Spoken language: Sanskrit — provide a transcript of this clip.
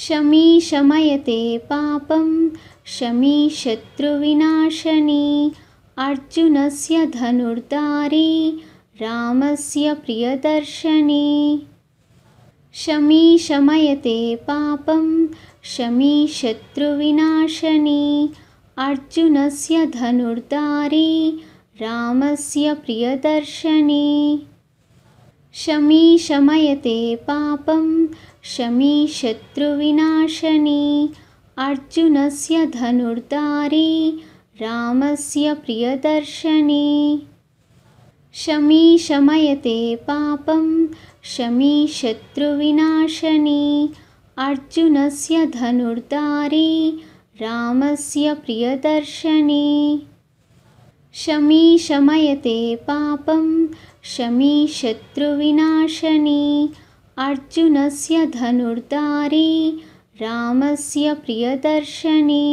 शमी शमयते पापं शत्रुविनाशनी अर्जुनस्य धनुर्धारी रामस्य प्रियदर्शनी शमयते पापं शत्रुविनाशनी अर्जुनस्य धनुर्धारी रामस्य प्रियदर्शनी शमी शमयते पापं शत्रुविनाशनी अर्जुनस्य धनुर्धारी रामस्य प्रियदर्शनी शमयते पापं शत्रुविनाशनी अर्जुनस्य धनुर्धारी रामस्य प्रियदर्शनी शमी शमयते पापं शत्रुविनाशनी अर्जुनस्य धनुर्धारी रामस्य प्रियदर्शनी